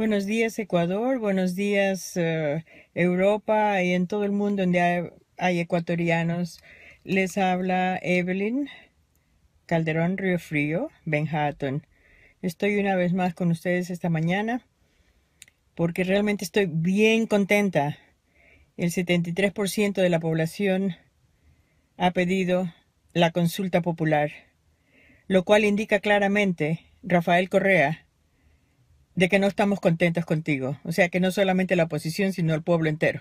Buenos días Ecuador, buenos días eh, Europa y en todo el mundo donde hay, ecuatorianos. Les habla Evelyn Calderón Río Frío, Hatton. Estoy una vez más con ustedes esta mañana porque realmente estoy bien contenta. El 73% de la población ha pedido la consulta popular, lo cual indica claramente, Rafael Correa, de que no estamos contentos contigo. O sea, que no solamente la oposición, sino el pueblo entero.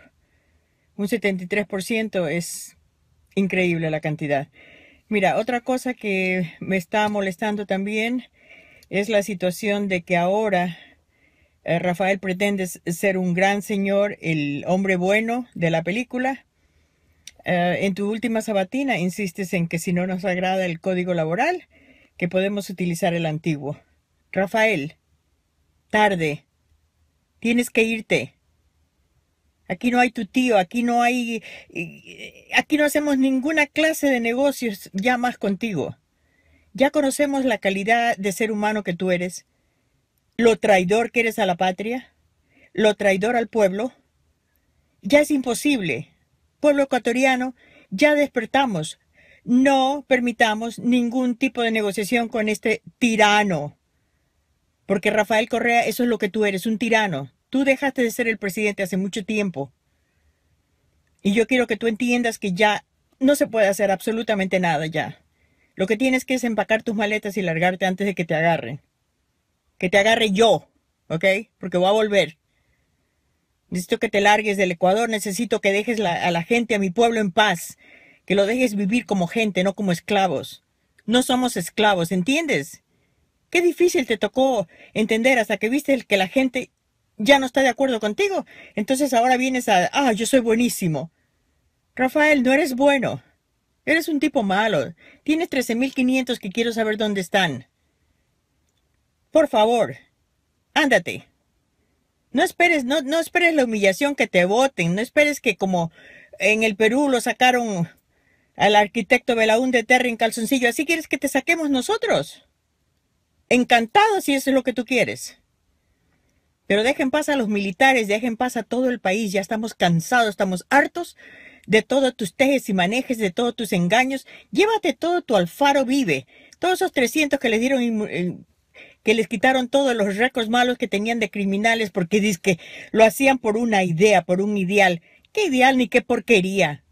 Un 73% es increíble la cantidad. Mira, otra cosa que me está molestando también es la situación de que ahora eh, Rafael pretende ser un gran señor, el hombre bueno de la película. Eh, en tu última sabatina insistes en que si no nos agrada el código laboral, que podemos utilizar el antiguo. Rafael, Tarde. Tienes que irte. Aquí no hay tu tío, aquí no hay... Eh, aquí no hacemos ninguna clase de negocios ya más contigo. Ya conocemos la calidad de ser humano que tú eres, lo traidor que eres a la patria, lo traidor al pueblo. Ya es imposible. Pueblo ecuatoriano, ya despertamos. No permitamos ningún tipo de negociación con este tirano. Porque Rafael Correa, eso es lo que tú eres, un tirano. Tú dejaste de ser el presidente hace mucho tiempo. Y yo quiero que tú entiendas que ya no se puede hacer absolutamente nada ya. Lo que tienes que es empacar tus maletas y largarte antes de que te agarren. Que te agarre yo, ¿ok? Porque voy a volver. Necesito que te largues del Ecuador, necesito que dejes a la gente, a mi pueblo en paz, que lo dejes vivir como gente, no como esclavos. No somos esclavos, ¿entiendes? Qué difícil te tocó entender hasta que viste que la gente ya no está de acuerdo contigo. Entonces ahora vienes a, ah, yo soy buenísimo. Rafael, no eres bueno. Eres un tipo malo. Tienes 13.500 que quiero saber dónde están. Por favor, ándate. No esperes, no, no esperes la humillación que te voten. No esperes que como en el Perú lo sacaron al arquitecto Belaún de Terry en calzoncillo. Así quieres que te saquemos nosotros. Encantado si eso es lo que tú quieres. Pero dejen paz a los militares, dejen paz a todo el país. Ya estamos cansados, estamos hartos de todos tus tejes y manejes, de todos tus engaños. Llévate todo tu alfaro vive. Todos esos 300 que les dieron, eh, que les quitaron todos los récords malos que tenían de criminales porque que lo hacían por una idea, por un ideal. ¿Qué ideal ni qué porquería?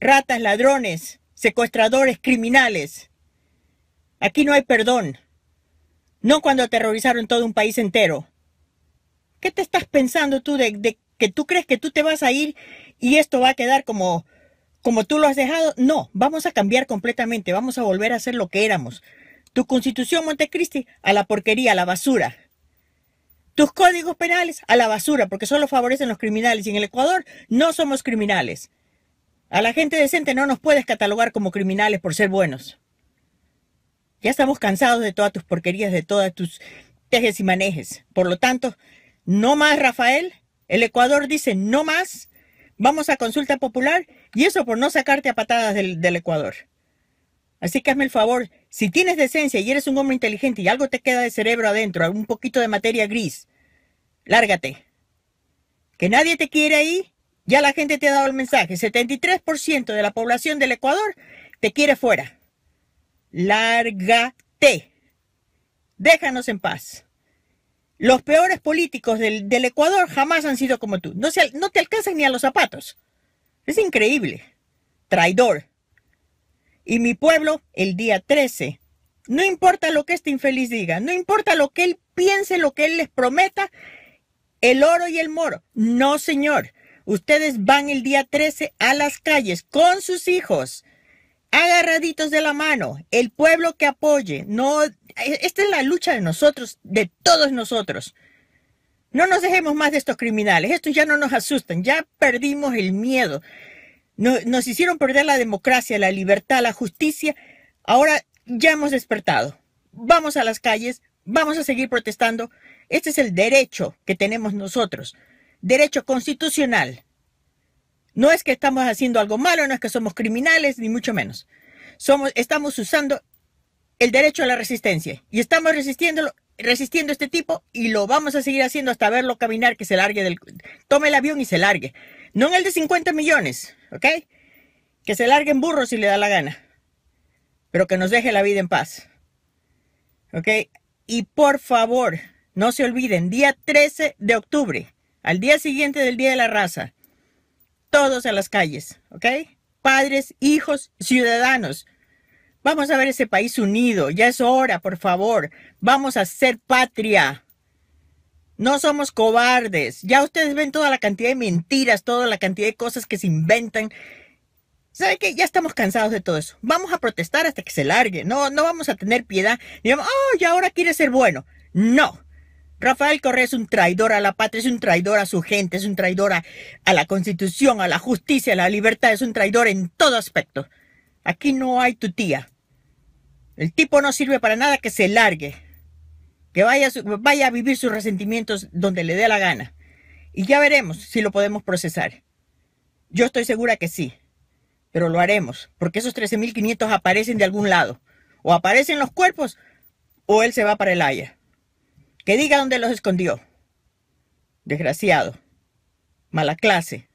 Ratas, ladrones, secuestradores, criminales. Aquí no hay perdón. No cuando aterrorizaron todo un país entero. ¿Qué te estás pensando tú de, que tú crees que tú te vas a ir y esto va a quedar como, como tú lo has dejado? No, vamos a cambiar completamente, vamos a volver a ser lo que éramos. Tu constitución, Montecristi, a la porquería, a la basura. Tus códigos penales, a la basura, porque solo favorecen los criminales. Y en el Ecuador no somos criminales. A la gente decente no nos puedes catalogar como criminales por ser buenos. Ya estamos cansados de todas tus porquerías, de todas tus tejes y manejes. Por lo tanto, no más, Rafael. El Ecuador dice no más. Vamos a consulta popular y eso por no sacarte a patadas del, Ecuador. Así que hazme el favor, si tienes decencia y eres un hombre inteligente y algo te queda de cerebro adentro, algún poquito de materia gris, lárgate. Que nadie te quiere ahí, ya la gente te ha dado el mensaje. 73% de la población del Ecuador te quiere fuera. Lárgate. Déjanos en paz. Los peores políticos del, Ecuador jamás han sido como tú. No, no te alcanzan ni a los zapatos. Es increíble. Traidor. Y mi pueblo, el día 13, no importa lo que este infeliz diga, no importa lo que él piense, lo que él les prometa, el oro y el moro. No, señor. Ustedes van el día 13 a las calles con sus hijos agarraditos de la mano, el pueblo que apoye. No, e-, esta es la lucha de nosotros, de todos nosotros. No nos dejemos más de estos criminales. Estos ya no nos asustan. Ya perdimos el miedo. Nos, nos hicieron perder la democracia, la libertad, la justicia. Ahora ya hemos despertado. Vamos a las calles. Vamos a seguir protestando. Este es el derecho que tenemos nosotros. Derecho constitucional no es que estamos haciendo algo malo, no es que somos criminales, ni mucho menos. Somos, estamos usando el derecho a la resistencia y estamos resistiendo, resistiendo este tipo y lo vamos a seguir haciendo hasta verlo caminar, que se largue del... Tome el avión y se largue. No en el de 50 millones, ¿ok? Que se larguen burros si le da la gana, pero que nos deje la vida en paz. ¿Ok? Y por favor, no se olviden, día 13 de octubre, al día siguiente del Día de la Raza, todos a las calles, ¿ok? Padres, hijos, ciudadanos. Vamos a ver ese país unido. Ya es hora, por favor. Vamos a ser patria. No somos cobardes. Ya ustedes ven toda la cantidad de mentiras, toda la cantidad de cosas que se inventan. ¿Sabe qué? Ya estamos cansados de todo eso. Vamos a protestar hasta que se largue. No, no vamos a tener piedad. Oh, y ahora quiere ser bueno. No. Rafael Correa es un traidor a la patria, es un traidor a su gente, es un traidor a, la constitución, a la justicia, a la libertad, es un traidor en todo aspecto. Aquí no hay tu tía El tipo no sirve para nada que se largue, que vaya, vaya a vivir sus resentimientos donde le dé la gana. Y ya veremos si lo podemos procesar. Yo estoy segura que sí, pero lo haremos, porque esos 13.500 aparecen de algún lado. O aparecen los cuerpos, o él se va para el Haya. Que diga dónde los escondió. Desgraciado. Mala clase.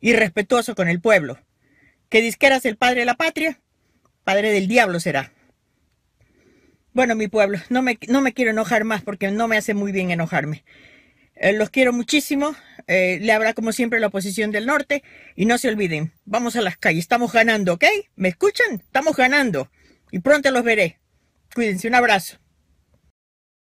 Irrespetuoso con el pueblo. Que disqueras el padre de la patria. Padre del diablo será. Bueno, mi pueblo, no me, no me quiero enojar más porque no me hace muy bien enojarme. Eh, los quiero muchísimo. Eh, le habrá como siempre la oposición del norte. Y no se olviden, vamos a las calles. Estamos ganando, ¿ok? ¿Me escuchan? Estamos ganando. Y pronto los veré. Cuídense, un abrazo.